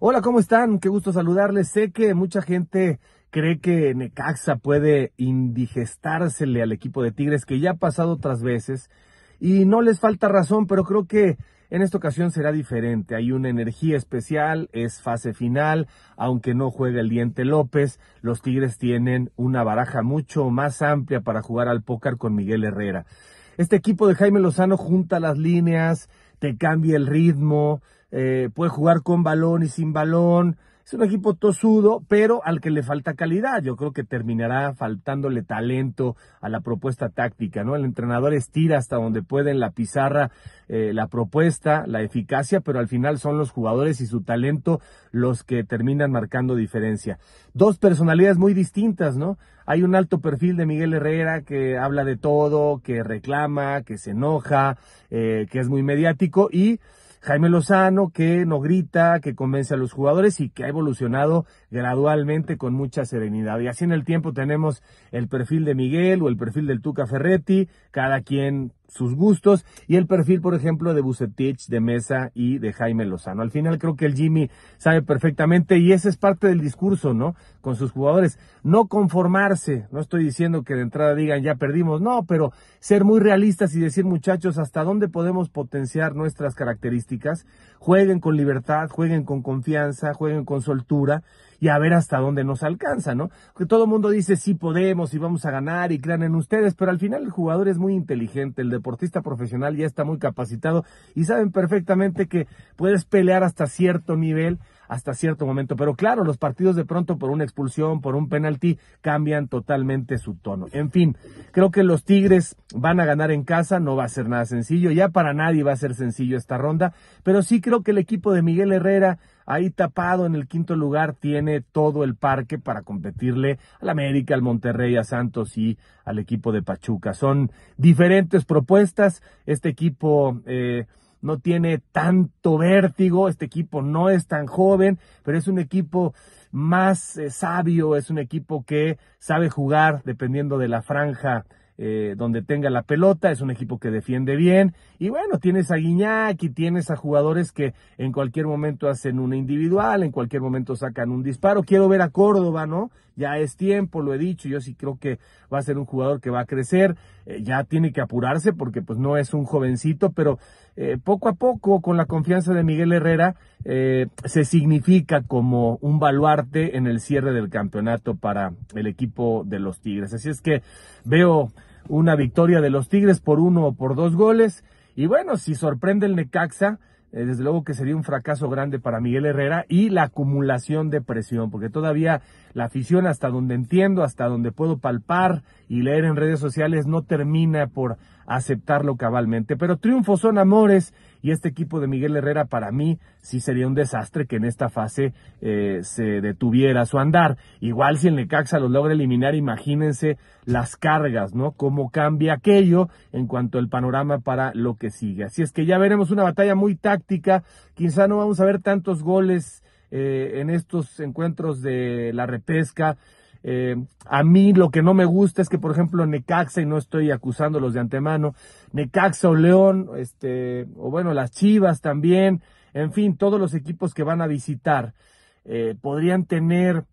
Hola, ¿cómo están? Qué gusto saludarles. Sé que mucha gente cree que Necaxa puede indigestársele al equipo de Tigres, que ya ha pasado otras veces, y no les falta razón, pero creo que en esta ocasión será diferente. Hay una energía especial, es fase final, aunque no juegue el diente López, los Tigres tienen una baraja mucho más amplia para jugar al póker con Miguel Herrera. Este equipo de Jaime Lozano junta las líneas, te cambia el ritmo, eh, puede jugar con balón y sin balón. Es un equipo tosudo, pero al que le falta calidad. Yo creo que terminará faltándole talento a la propuesta táctica, ¿no? El entrenador estira hasta donde puede en la pizarra eh, la propuesta, la eficacia, pero al final son los jugadores y su talento los que terminan marcando diferencia. Dos personalidades muy distintas, ¿no? Hay un alto perfil de Miguel Herrera que habla de todo, que reclama, que se enoja, eh, que es muy mediático y Jaime Lozano, que no grita, que convence a los jugadores y que ha evolucionado gradualmente con mucha serenidad. Y así en el tiempo tenemos el perfil de Miguel o el perfil del Tuca Ferretti, cada quien sus gustos y el perfil, por ejemplo, de Bucetich, de Mesa y de Jaime Lozano. Al final creo que el Jimmy sabe perfectamente y ese es parte del discurso, ¿no? Con sus jugadores. No conformarse, no estoy diciendo que de entrada digan ya perdimos, no, pero ser muy realistas y decir muchachos hasta dónde podemos potenciar nuestras características. Jueguen con libertad, jueguen con confianza, jueguen con soltura y a ver hasta dónde nos alcanza, ¿no? Que todo el mundo dice sí podemos y vamos a ganar y crean en ustedes, pero al final el jugador es muy inteligente, el deportista profesional ya está muy capacitado y saben perfectamente que puedes pelear hasta cierto nivel hasta cierto momento. Pero claro, los partidos de pronto por una expulsión, por un penalti, cambian totalmente su tono. En fin, creo que los Tigres van a ganar en casa, no va a ser nada sencillo, ya para nadie va a ser sencillo esta ronda, pero sí creo que el equipo de Miguel Herrera Ahí tapado en el quinto lugar tiene todo el parque para competirle al América, al Monterrey, a Santos y al equipo de Pachuca. Son diferentes propuestas. Este equipo... Eh, no tiene tanto vértigo, este equipo no es tan joven, pero es un equipo más eh, sabio, es un equipo que sabe jugar dependiendo de la franja eh, donde tenga la pelota, es un equipo que defiende bien. Y bueno, tienes a Guiñac y tienes a jugadores que en cualquier momento hacen una individual, en cualquier momento sacan un disparo. Quiero ver a Córdoba, ¿no? Ya es tiempo, lo he dicho, yo sí creo que va a ser un jugador que va a crecer, eh, ya tiene que apurarse porque pues no es un jovencito, pero eh, poco a poco con la confianza de Miguel Herrera se significa como un baluarte en el cierre del campeonato para el equipo de los Tigres. Así es que veo una victoria de los Tigres por uno o por dos goles. Y bueno, si sorprende el Necaxa, eh, desde luego que sería un fracaso grande para Miguel Herrera y la acumulación de presión, porque todavía la afición, hasta donde entiendo, hasta donde puedo palpar y leer en redes sociales, no termina por aceptarlo cabalmente. Pero triunfos son amores y este equipo de Miguel Herrera para mí sí sería un desastre que en esta fase eh, se detuviera su andar. Igual si el Necaxa los logra eliminar, imagínense las cargas, ¿no? Cómo cambia aquello en cuanto al panorama para lo que sigue. Así es que ya veremos una batalla muy táctica, quizá no vamos a ver tantos goles eh, en estos encuentros de la repesca. Eh, a mí lo que no me gusta es que, por ejemplo, Necaxa, y no estoy acusándolos de antemano, Necaxa o León, este, o bueno, las Chivas también, en fin, todos los equipos que van a visitar eh, podrían tener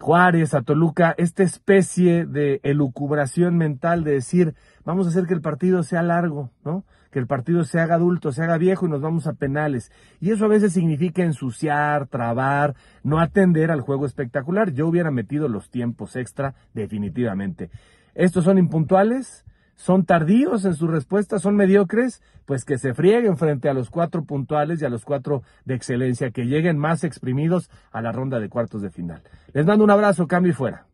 Juárez, a Toluca, esta especie de elucubración mental de decir, vamos a hacer que el partido sea largo, ¿no? Que el partido se haga adulto, se haga viejo y nos vamos a penales. Y eso a veces significa ensuciar, trabar, no atender al juego espectacular. Yo hubiera metido los tiempos extra definitivamente. Estos son impuntuales, son tardíos en sus respuestas, son mediocres, pues que se frieguen frente a los cuatro puntuales y a los cuatro de excelencia, que lleguen más exprimidos a la ronda de cuartos de final. Les mando un abrazo, cambio y fuera.